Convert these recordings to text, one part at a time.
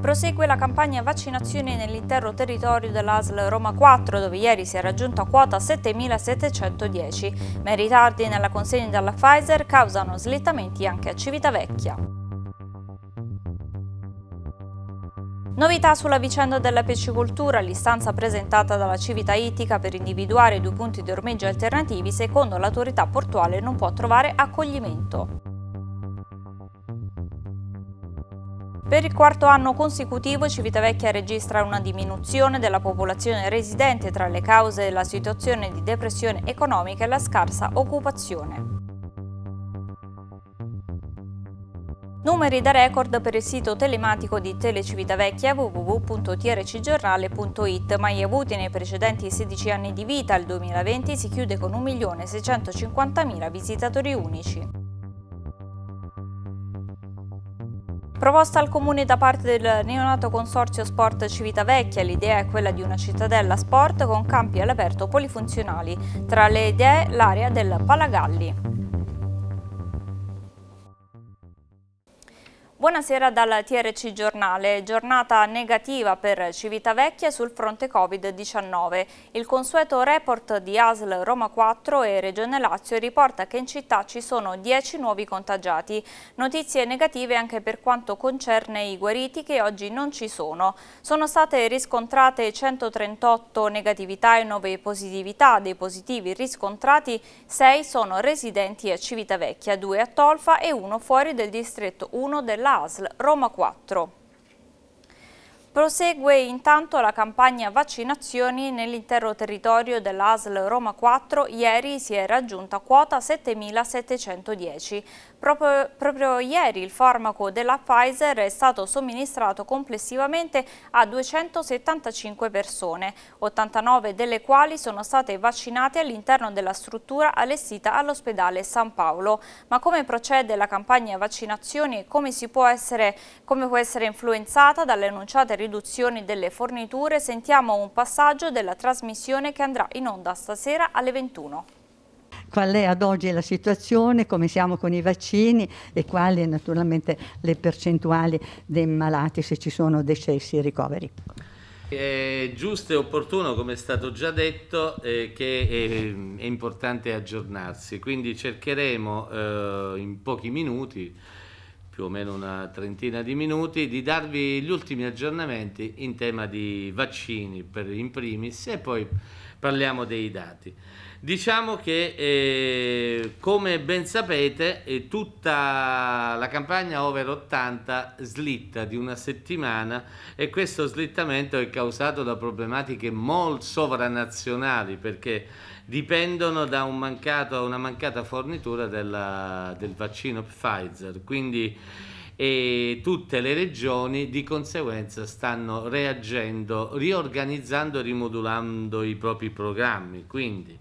Prosegue la campagna vaccinazione nell'intero territorio dell'ASL Roma 4, dove ieri si è raggiunta quota 7.710, ma i ritardi nella consegna della Pfizer causano slittamenti anche a Civitavecchia. Novità sulla vicenda della pescicoltura, l'istanza presentata dalla Civita Ittica per individuare due punti di ormeggio alternativi secondo l'autorità portuale non può trovare accoglimento. Per il quarto anno consecutivo Civitavecchia registra una diminuzione della popolazione residente tra le cause della situazione di depressione economica e la scarsa occupazione. Numeri da record per il sito telematico di Telecivitavecchia www.trcgiornale.it, mai avuti nei precedenti 16 anni di vita, il 2020 si chiude con 1.650.000 visitatori unici. Proposta al comune da parte del neonato consorzio Sport Civitavecchia, l'idea è quella di una cittadella sport con campi all'aperto polifunzionali, tra le idee l'area del Palagalli. Buonasera dal TRC Giornale, giornata negativa per Civitavecchia sul fronte Covid-19. Il consueto report di ASL Roma 4 e Regione Lazio riporta che in città ci sono 10 nuovi contagiati. Notizie negative anche per quanto concerne i guariti che oggi non ci sono. Sono state riscontrate 138 negatività e 9 positività. Dei positivi riscontrati 6 sono residenti a Civitavecchia, 2 a Tolfa e 1 fuori del distretto 1 della ASL Roma 4. Prosegue intanto la campagna vaccinazioni nell'intero territorio dell'ASL Roma 4, ieri si è raggiunta quota 7.710, Proprio, proprio ieri il farmaco della Pfizer è stato somministrato complessivamente a 275 persone, 89 delle quali sono state vaccinate all'interno della struttura allestita all'ospedale San Paolo. Ma come procede la campagna vaccinazioni e come, può essere, come può essere influenzata dalle annunciate riduzioni delle forniture, sentiamo un passaggio della trasmissione che andrà in onda stasera alle 21 qual è ad oggi la situazione, come siamo con i vaccini e quali naturalmente le percentuali dei malati se ci sono decessi e ricoveri. È giusto e opportuno, come è stato già detto, eh, che è, è, importante aggiornarsi, quindi cercheremo eh, in pochi minuti, più o meno una trentina di minuti, di darvi gli ultimi aggiornamenti in tema di vaccini per in primis e poi parliamo dei dati. Diciamo che, eh, come ben sapete, eh, tutta la campagna over 80 slitta di una settimana e questo slittamento è causato da problematiche molto sovranazionali perché dipendono da un mancato, una mancata fornitura della, del vaccino Pfizer. Quindi e eh, tutte le regioni di conseguenza stanno reagendo, riorganizzando e rimodulando i propri programmi. Quindi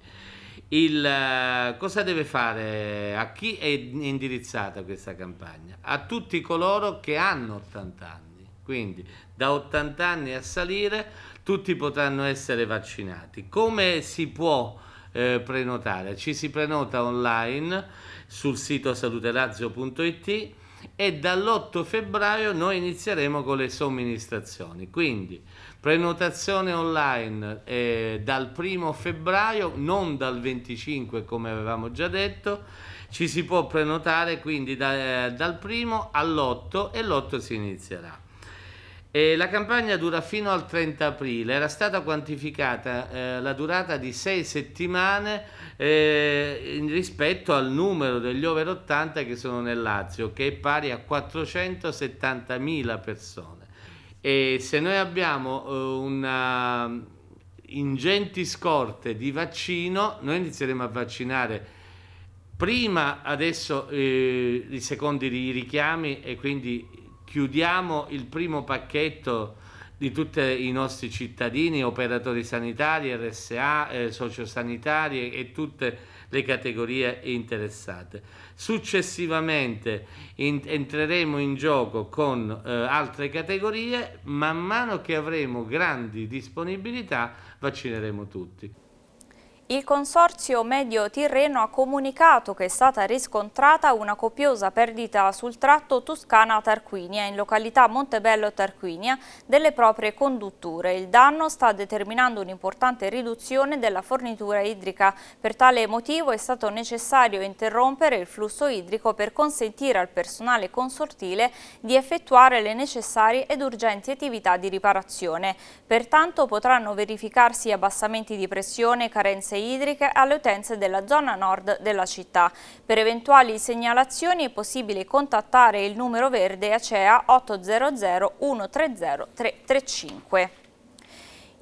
il, eh, cosa deve fare, a chi è indirizzata questa campagna? A tutti coloro che hanno 80 anni. Quindi da 80 anni a salire tutti potranno essere vaccinati. Come si può eh, prenotare? Ci si prenota online sul sito saluterazio.it e dall'8 febbraio noi inizieremo con le somministrazioni. Quindi prenotazione online eh, dal 1 febbraio, non dal 25 come avevamo già detto, ci si può prenotare quindi da, eh, dal 1 all'8 e l'8 si inizierà. E la campagna dura fino al 30 aprile, era stata quantificata eh, la durata di sei settimane eh, rispetto al numero degli over 80 che sono nel Lazio, che è pari a 470.000 persone. E se noi abbiamo eh, una, ingenti scorte di vaccino, noi inizieremo a vaccinare prima adesso eh, i secondi richiami e quindi chiudiamo il primo pacchetto di tutti i nostri cittadini, operatori sanitari, RSA, eh, sociosanitari e tutte le categorie interessate. Successivamente in, entreremo in gioco con eh, altre categorie, man mano che avremo grandi disponibilità vaccineremo tutti. Il Consorzio Medio Tirreno ha comunicato che è stata riscontrata una copiosa perdita sul tratto Toscana-Tarquinia in località Montebello-Tarquinia delle proprie condutture. Il danno sta determinando un'importante riduzione della fornitura idrica. Per tale motivo è stato necessario interrompere il flusso idrico per consentire al personale consortile di effettuare le necessarie ed urgenti attività di riparazione. Pertanto potranno verificarsi abbassamenti di pressione, carenze idriche, idriche alle utenze della zona nord della città. Per eventuali segnalazioni è possibile contattare il numero verde ACEA 800 130 335.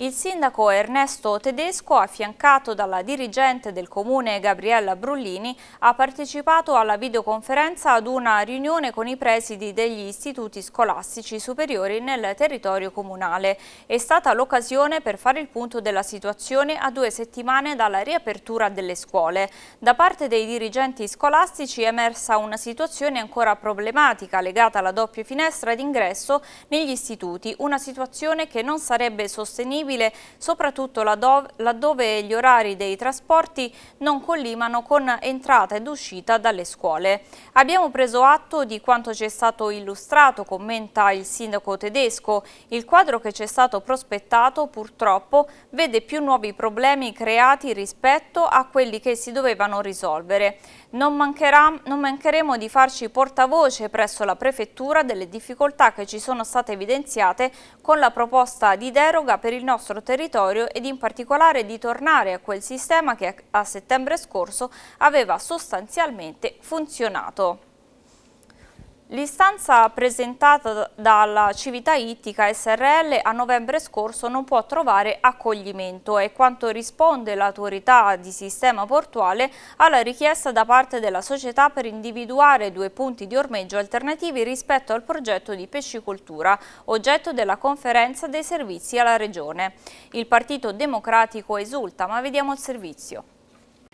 Il sindaco Ernesto Tedesco, affiancato dalla dirigente del comune Gabriella Brullini, ha partecipato alla videoconferenza ad una riunione con i presidi degli istituti scolastici superiori nel territorio comunale. È stata l'occasione per fare il punto della situazione a due settimane dalla riapertura delle scuole. Da parte dei dirigenti scolastici è emersa una situazione ancora problematica legata alla doppia finestra d'ingresso negli istituti, una situazione che non sarebbe sostenibile possibile, soprattutto laddove gli orari dei trasporti non collimano con entrata ed uscita dalle scuole. Abbiamo preso atto di quanto ci è stato illustrato, commenta il sindaco tedesco. Il quadro che ci è stato prospettato purtroppo vede più nuovi problemi creati rispetto a quelli che si dovevano risolvere. Non, mancherà, non mancheremo di farci portavoce presso la prefettura delle difficoltà che ci sono state evidenziate con la proposta di deroga per il nostro nostro territorio ed in particolare di tornare a quel sistema che a settembre scorso aveva sostanzialmente funzionato. L'istanza presentata dalla Cività Ittica SRL a novembre scorso non può trovare accoglimento e quanto risponde l'autorità di sistema portuale alla richiesta da parte della società per individuare due punti di ormeggio alternativi rispetto al progetto di pescicoltura, oggetto della conferenza dei servizi alla Regione. Il Partito Democratico esulta, ma vediamo il servizio.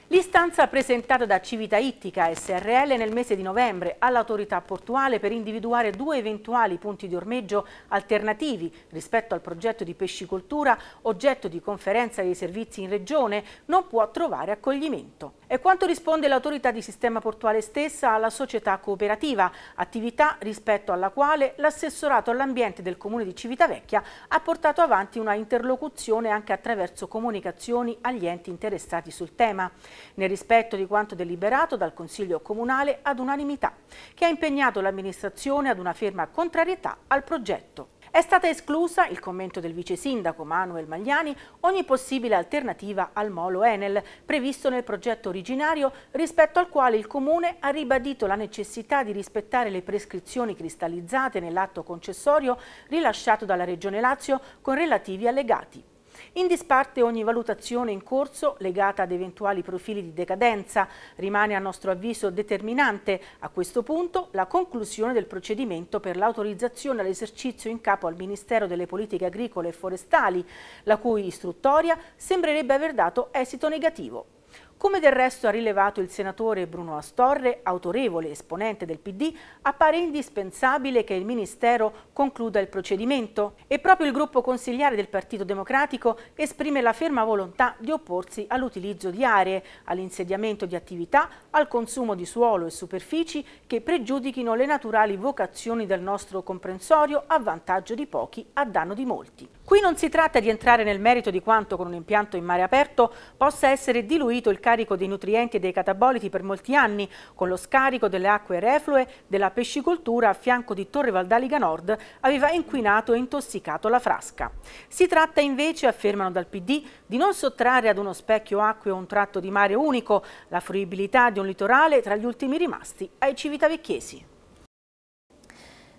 L'istanza presentata da Civita Ittica SRL nel mese di novembre all'autorità portuale per individuare due eventuali punti di ormeggio alternativi rispetto al progetto di pescicoltura oggetto di conferenza dei servizi in regione non può trovare accoglimento. E quanto risponde l'autorità di sistema portuale stessa alla società cooperativa, attività rispetto alla quale l'assessorato all'ambiente del comune di Civitavecchia ha portato avanti una interlocuzione anche attraverso comunicazioni agli enti interessati sul tema, nel rispetto di quanto deliberato dal Consiglio Comunale ad unanimità, che ha impegnato l'amministrazione ad una ferma contrarietà al progetto. È stata esclusa, il commento del vice sindaco Manuel Magliani, ogni possibile alternativa al molo Enel, previsto nel progetto originario, rispetto al quale il Comune ha ribadito la necessità di rispettare le prescrizioni cristallizzate nell'atto concessorio rilasciato dalla Regione Lazio con relativi allegati. In disparte ogni valutazione in corso legata ad eventuali profili di decadenza. Rimane a nostro avviso determinante a questo punto la conclusione del procedimento per l'autorizzazione all'esercizio in capo al Ministero delle Politiche Agricole e Forestali, la cui istruttoria sembrerebbe aver dato esito negativo. Come del resto ha rilevato il senatore Bruno Astorre, autorevole esponente del PD, appare indispensabile che il Ministero concluda il procedimento e proprio il gruppo consigliare del Partito Democratico esprime la ferma volontà di opporsi all'utilizzo di aree, all'insediamento di attività, al consumo di suolo e superfici che pregiudichino le naturali vocazioni del nostro comprensorio a vantaggio di pochi, a danno di molti. Qui non si tratta di entrare nel merito di quanto con un impianto in mare aperto possa essere diluito il carico dei nutrienti e dei cataboliti per molti anni, con lo scarico delle acque reflue della pescicoltura a fianco di Torre Valdaliga Nord aveva inquinato e intossicato la frasca. Si tratta invece, affermano dal PD, di non sottrarre ad uno specchio acqueo un tratto di mare unico, la fruibilità di un litorale tra gli ultimi rimasti ai civitavecchiesi.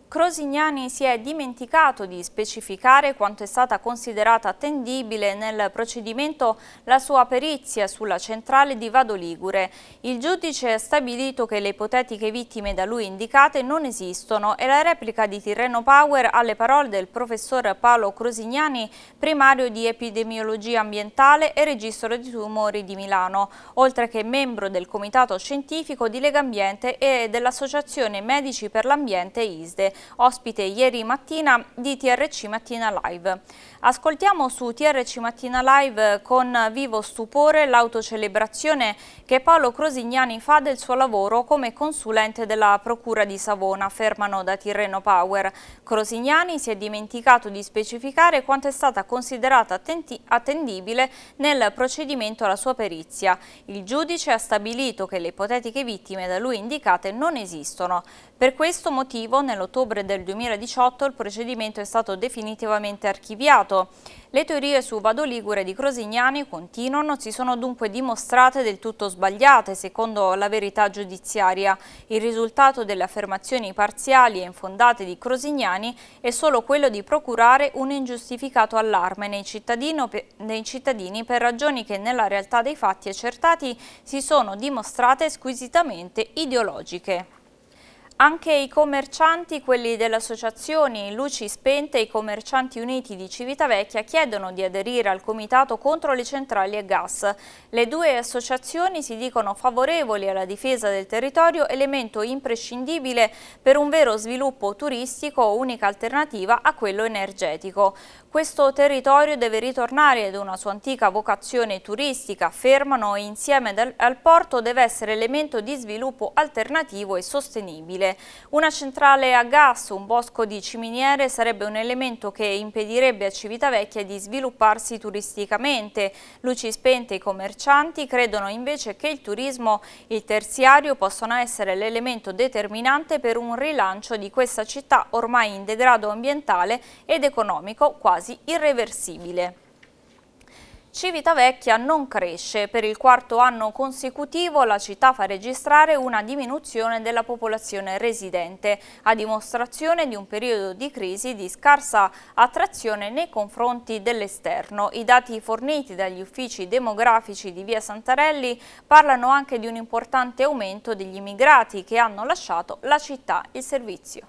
Crosignani si è dimenticato di specificare quanto è stata considerata attendibile nel procedimento la sua perizia sulla centrale di Vado Ligure. Il giudice ha stabilito che le ipotetiche vittime da lui indicate non esistono e la replica di Tirreno Power alle parole del professor Paolo Crosignani, primario di epidemiologia ambientale e registro di tumori di Milano, oltre che membro del comitato scientifico di Legambiente e dell'Associazione Medici per l'Ambiente ISDE ospite ieri mattina di TRC Mattina Live. Ascoltiamo su TRC Mattina Live con vivo stupore l'autocelebrazione che Paolo Crosignani fa del suo lavoro come consulente della Procura di Savona, fermano da Tirreno Power. Crosignani si è dimenticato di specificare quanto è stata considerata attendibile nel procedimento alla sua perizia. Il giudice ha stabilito che le ipotetiche vittime da lui indicate non esistono. Per questo motivo nell'ottobre del 2018 il procedimento è stato definitivamente archiviato. Le teorie su Vado Ligure di Crosignani continuano, si sono dunque dimostrate del tutto sbagliate secondo la verità giudiziaria. Il risultato delle affermazioni parziali e infondate di Crosignani è solo quello di procurare un ingiustificato allarme nei, nei cittadini per ragioni che nella realtà dei fatti accertati si sono dimostrate squisitamente ideologiche. Anche i commercianti, quelli delle associazioni Luci Spente e i commercianti uniti di Civitavecchia chiedono di aderire al comitato contro le centrali a gas. Le due associazioni si dicono favorevoli alla difesa del territorio, elemento imprescindibile per un vero sviluppo turistico, unica alternativa a quello energetico. Questo territorio deve ritornare ad una sua antica vocazione turistica, affermano, e insieme al porto deve essere elemento di sviluppo alternativo e sostenibile ambientale. Una centrale a gas, un bosco di ciminiere sarebbe un elemento che impedirebbe a Civitavecchia di svilupparsi turisticamente. Luci spente i commercianti credono invece che il turismo e il terziario possano essere l'elemento determinante per un rilancio di questa città ormai in degrado ambientale ed economico quasi irreversibile. Civitavecchia non cresce. Per il quarto anno consecutivo la città fa registrare una diminuzione della popolazione residente, a dimostrazione di un periodo di crisi di scarsa attrazione nei confronti dell'esterno. I dati forniti dagli uffici demografici di Via Santarelli parlano anche di un importante aumento degli immigrati che hanno lasciato la città e il servizio.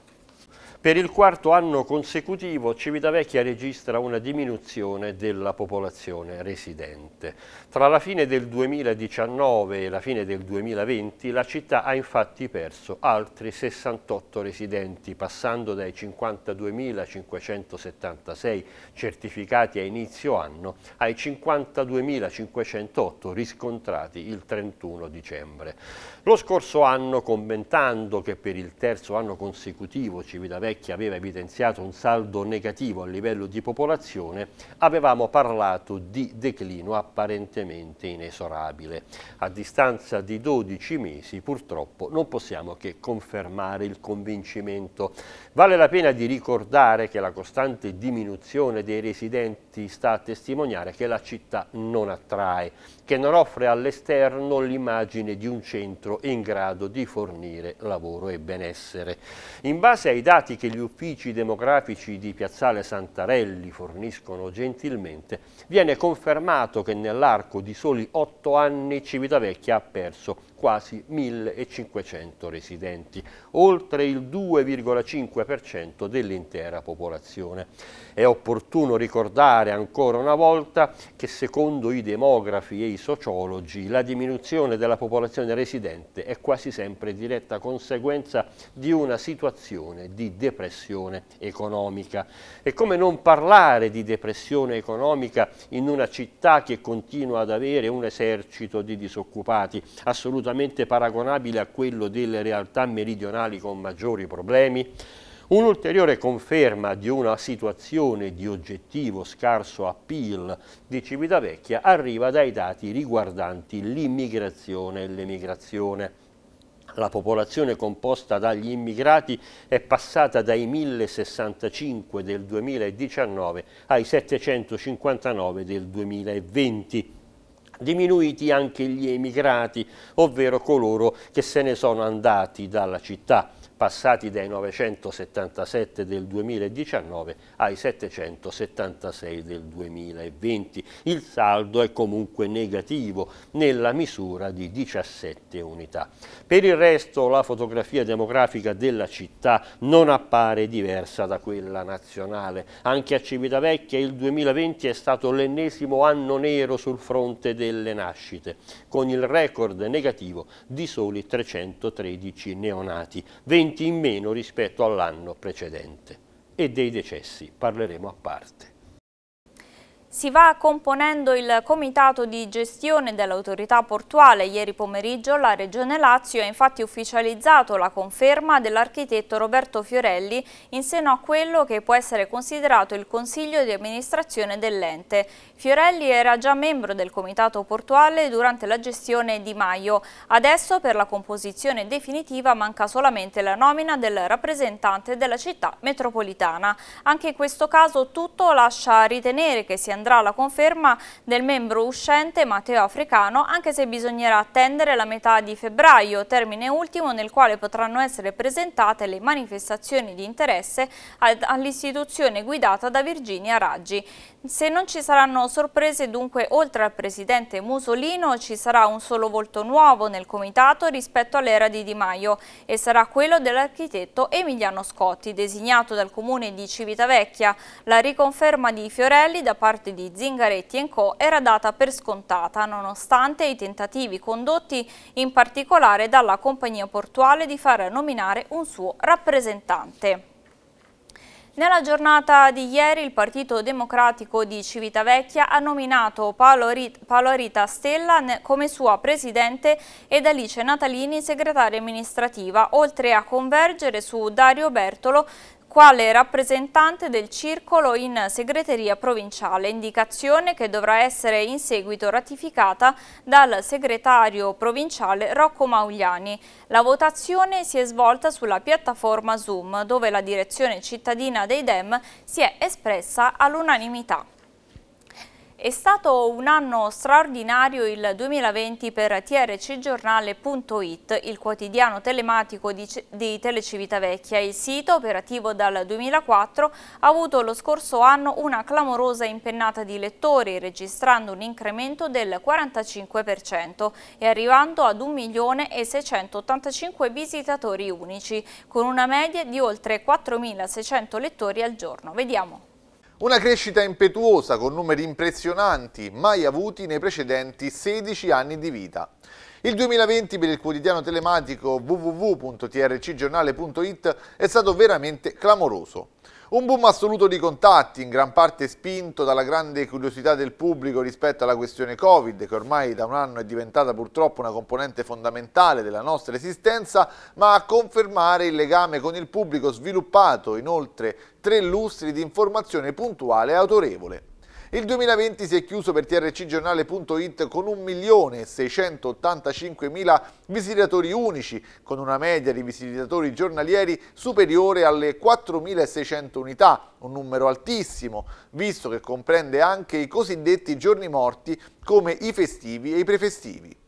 Per il quarto anno consecutivo Civitavecchia registra una diminuzione della popolazione residente. Tra la fine del 2019 e la fine del 2020 la città ha infatti perso altri 68 residenti, passando dai 52.576 certificati a inizio anno ai 52.508 riscontrati il 31 dicembre. Lo scorso anno, commentando che per il terzo anno consecutivo Civitavecchia Vecchia aveva evidenziato un saldo negativo a livello di popolazione, avevamo parlato di declino apparentemente inesorabile. A distanza di 12 mesi purtroppo non possiamo che confermare il convincimento. Vale la pena di ricordare che la costante diminuzione dei residenti dati sta a testimoniare che la città non attrae, che non offre all'esterno l'immagine di un centro in grado di fornire lavoro e benessere. In base ai dati che gli uffici demografici di Piazzale Santarelli forniscono gentilmente, viene confermato che nell'arco di soli otto anni Civitavecchia ha perso quasi 1.500 residenti, oltre il 2,5% dell'intera popolazione. È opportuno ricordare ancora una volta che secondo i demografi e i sociologi la diminuzione della popolazione residente è quasi sempre diretta conseguenza di una situazione di depressione economica. E come non parlare di depressione economica in una città che continua ad avere un esercito di disoccupati assolutamente assolutamente paragonabile a quello delle realtà meridionali con maggiori problemi? Un'ulteriore conferma di una situazione di oggettivo scarso appeal di Civitavecchia arriva dai dati riguardanti l'immigrazione e l'emigrazione. La popolazione composta dagli immigrati è passata dai 1065 del 2019 ai 759 del 2020 diminuiti anche gli emigrati, ovvero coloro che se ne sono andati dalla città passati dai 977 del 2019 ai 776 del 2020. Il saldo è comunque negativo nella misura di 17 unità. Per il resto la fotografia demografica della città non appare diversa da quella nazionale. Anche a Civitavecchia il 2020 è stato l'ennesimo anno nero sul fronte delle nascite, con il record negativo di soli 313 neonati, 20 pazienti in meno rispetto all'anno precedente e dei decessi parleremo a parte. Si va componendo il comitato di gestione dell'autorità portuale. Ieri pomeriggio la Regione Lazio ha infatti ufficializzato la conferma dell'architetto Roberto Fiorelli in seno a quello che può essere considerato il consiglio di amministrazione dell'ente. Fiorelli era già membro del comitato portuale durante la gestione di Maio. Adesso per la composizione definitiva manca solamente la nomina del rappresentante della città metropolitana. Anche in questo caso tutto lascia ritenere che sia andrà la conferma del membro uscente Matteo Africano, anche se bisognerà attendere la metà di febbraio, termine ultimo nel quale potranno essere presentate le manifestazioni di interesse all'istituzione guidata da Virginia Raggi. Se non ci saranno sorprese, dunque, oltre al presidente Musolino, ci sarà un solo volto nuovo nel comitato rispetto all'era di Di Maio e sarà quello dell'architetto Emiliano Scotti, designato dal comune di Civitavecchia. La riconferma di Fiorelli da parte parte di Zingaretti Co. era data per scontata, nonostante i tentativi condotti in particolare dalla compagnia portuale di far nominare un suo rappresentante. Nella giornata di ieri il Partito Democratico di Civitavecchia ha nominato Paolo, Rit Paolo Rita Stella come sua presidente ed Alice Natalini segretaria amministrativa, oltre a convergere su Dario Bertolo, quale rappresentante del circolo in segreteria provinciale, indicazione che dovrà essere in seguito ratificata dal segretario provinciale Rocco Maugliani. La votazione si è svolta sulla piattaforma Zoom, dove la direzione cittadina dei DEM si è espressa all'unanimità. È stato un anno straordinario il 2020 per trcgiornale.it, il quotidiano telematico di, di Vecchia. Il sito, operativo dal 2004, ha avuto lo scorso anno una clamorosa impennata di lettori, registrando un incremento del 45% e arrivando ad 1.685.000 visitatori unici, con una media di oltre 4.600 lettori al giorno. Vediamo. Una crescita impetuosa con numeri impressionanti mai avuti nei precedenti 16 anni di vita. Il 2020 per il quotidiano telematico www.trcgiornale.it è stato veramente clamoroso. Un boom assoluto di contatti, in gran parte spinto dalla grande curiosità del pubblico rispetto alla questione Covid, che ormai da un anno è diventata purtroppo una componente fondamentale della nostra esistenza, ma a confermare il legame con il pubblico sviluppato in oltre tre lustri di informazione puntuale e autorevole. Il 2020 si è chiuso per trcgiornale.it con 1.685.000 visitatori unici, con una media di visitatori giornalieri superiore alle 4.600 unità, un numero altissimo, visto che comprende anche i cosiddetti giorni morti come i festivi e i prefestivi.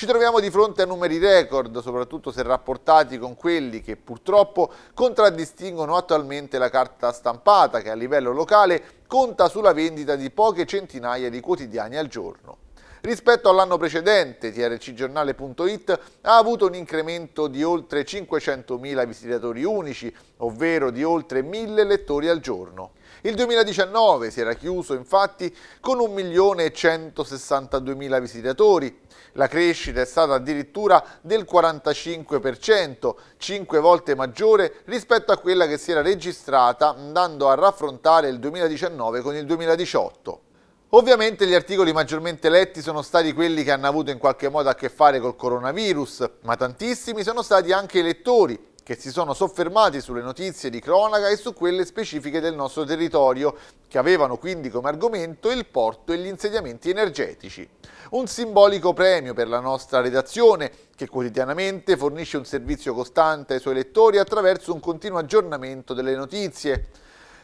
Ci troviamo di fronte a numeri record, soprattutto se rapportati con quelli che purtroppo contraddistinguono attualmente la carta stampata che a livello locale conta sulla vendita di poche centinaia di quotidiani al giorno. Rispetto all'anno precedente, trcgiornale.it ha avuto un incremento di oltre 500.000 visitatori unici, ovvero di oltre 1.000 lettori al giorno. Il 2019 si era chiuso infatti con 1.162.000 visitatori. La crescita è stata addirittura del 45%, 5 volte maggiore rispetto a quella che si era registrata andando a raffrontare il 2019 con il 2018. Ovviamente gli articoli maggiormente letti sono stati quelli che hanno avuto in qualche modo a che fare col coronavirus, ma tantissimi sono stati anche i lettori che si sono soffermati sulle notizie di cronaca e su quelle specifiche del nostro territorio, che avevano quindi come argomento il porto e gli insediamenti energetici. Un simbolico premio per la nostra redazione, che quotidianamente fornisce un servizio costante ai suoi lettori attraverso un continuo aggiornamento delle notizie.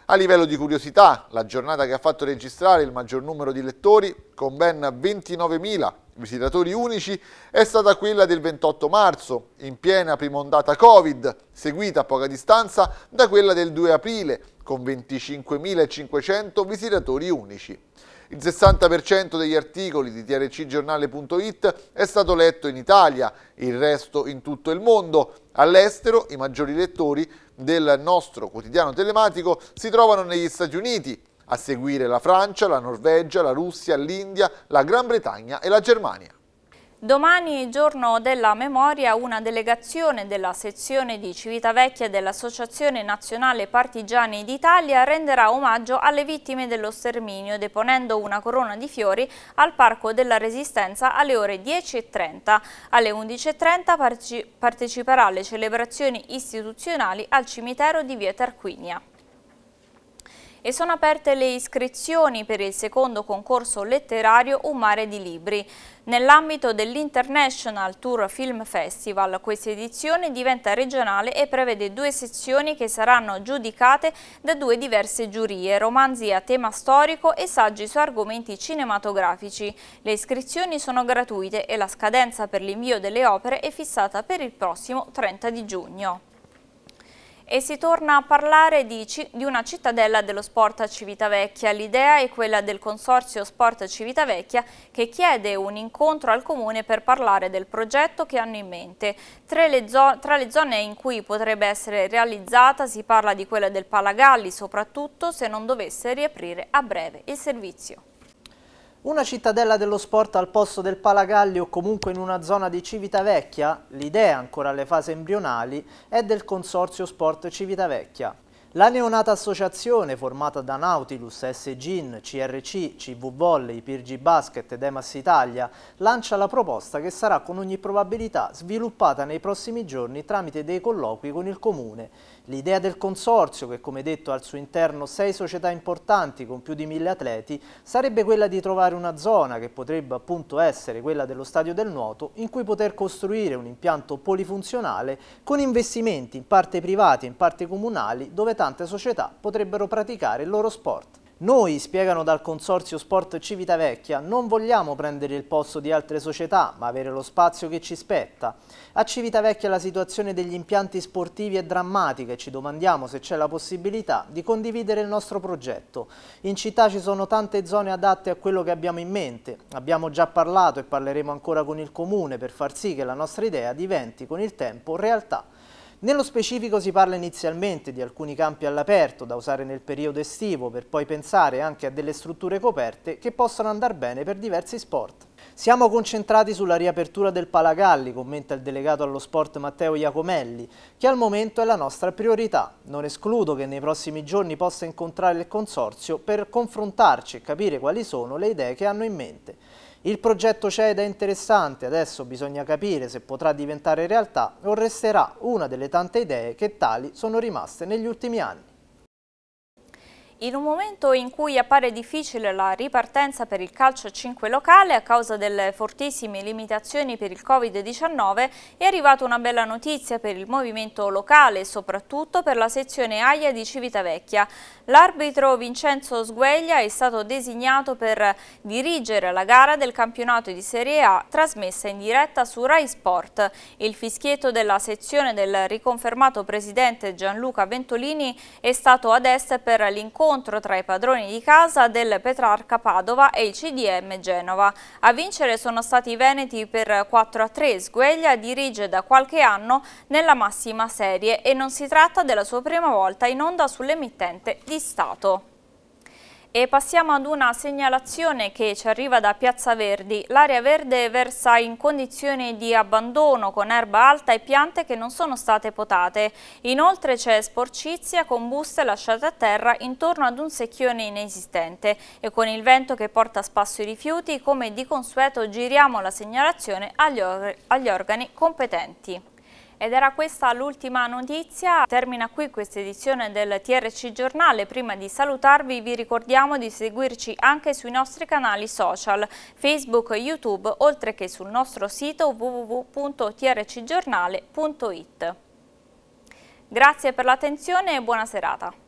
A livello di curiosità, la giornata che ha fatto registrare il maggior numero di lettori, con ben 29.000 visitatori unici, è stata quella del 28 marzo, in piena prima ondata Covid, seguita a poca distanza da quella del 2 aprile, con 25.500 visitatori unici. Il 60% degli articoli di trcgiornale.it è stato letto in Italia, il resto in tutto il mondo. All'estero i maggiori lettori del nostro quotidiano telematico si trovano negli Stati Uniti, a seguire la Francia, la Norvegia, la Russia, l'India, la Gran Bretagna e la Germania. Domani, giorno della memoria, una delegazione della sezione di Civitavecchia dell'Associazione Nazionale Partigiani d'Italia renderà omaggio alle vittime dello sterminio deponendo una corona di fiori al Parco della Resistenza alle ore 10.30. Alle 11.30 parteciperà alle celebrazioni istituzionali al cimitero di Via Tarquinia e sono aperte le iscrizioni per il secondo concorso letterario Un mare di libri. Nell'ambito dell'International Tour Film Festival questa edizione diventa regionale e prevede due sezioni che saranno giudicate da due diverse giurie, romanzi a tema storico e saggi su argomenti cinematografici. Le iscrizioni sono gratuite e la scadenza per l'invio delle opere è fissata per il prossimo 30 di giugno. E si torna a parlare di, di, una cittadella dello sport a Civitavecchia. L'idea è quella del Consorzio Sport Civitavecchia che chiede un incontro al Comune per parlare del progetto che hanno in mente. Tra le, tra le zone in cui potrebbe essere realizzata si parla di quella del Palagalli, soprattutto se non dovesse riaprire a breve il servizio. Una cittadella dello sport al posto del Palagalli o comunque in una zona di Civitavecchia? L'idea, ancora alle fasi embrionali, è del Consorzio Sport Civitavecchia. La neonata associazione, formata da Nautilus, SGIN, CRC, CV Volley, Pirgi Basket ed Emas Italia, lancia la proposta che sarà con ogni probabilità sviluppata nei prossimi giorni tramite dei colloqui con il Comune. L'idea del consorzio, che come detto ha al suo interno sei società importanti con più di mille atleti, sarebbe quella di trovare una zona, che potrebbe appunto essere quella dello Stadio del Nuoto, in cui poter costruire un impianto polifunzionale con investimenti in parte privati e in parte comunali, dove tanto tante società potrebbero praticare il loro sport. Noi, spiegano dal Consorzio Sport Civitavecchia, non vogliamo prendere il posto di altre società, ma avere lo spazio che ci spetta. A Civitavecchia la situazione degli impianti sportivi è drammatica e ci domandiamo se c'è la possibilità di condividere il nostro progetto. In città ci sono tante zone adatte a quello che abbiamo in mente. Abbiamo già parlato e parleremo ancora con il Comune per far sì che la nostra idea diventi con il tempo realtà. Nello specifico si parla inizialmente di alcuni campi all'aperto da usare nel periodo estivo per poi pensare anche a delle strutture coperte che possono andare bene per diversi sport. Siamo concentrati sulla riapertura del Palagalli, commenta il delegato allo sport Matteo Iacomelli, che al momento è la nostra priorità. Non escludo che nei prossimi giorni possa incontrare il Consorzio per confrontarci e capire quali sono le idee che hanno in mente. Il progetto CEDA è interessante, adesso bisogna capire se potrà diventare realtà o resterà una delle tante idee che tali sono rimaste negli ultimi anni. In un momento in cui appare difficile la ripartenza per il calcio a 5 locale a causa delle fortissime limitazioni per il Covid-19 è arrivata una bella notizia per il movimento locale, e soprattutto per la sezione AIA di Civitavecchia. L'arbitro Vincenzo Sgueglia è stato designato per dirigere la gara del campionato di Serie A trasmessa in diretta su Rai Sport. Il fischietto della sezione del riconfermato presidente Gianluca Ventolini è stato ad est per l'incontro incontro tra i padroni di casa del Petrarca Padova e il CDM Genova. A vincere sono stati i Veneti per 4 a 3. Sgueglia dirige da qualche anno nella massima serie e non si tratta della sua prima volta in onda sull'emittente di Stato. E passiamo ad una segnalazione che ci arriva da Piazza Verdi. L'area verde versa in condizioni di abbandono con erba alta e piante che non sono state potate. Inoltre c'è sporcizia con buste lasciate a terra intorno ad un secchione inesistente e con il vento che porta a spasso i rifiuti, come di consueto giriamo la segnalazione agli, or agli organi competenti. Ed era questa l'ultima notizia, termina qui questa edizione del TRC Giornale, prima di salutarvi vi ricordiamo di seguirci anche sui nostri canali social, Facebook e YouTube, oltre che sul nostro sito www.trcgiornale.it. Grazie per l'attenzione e buona serata.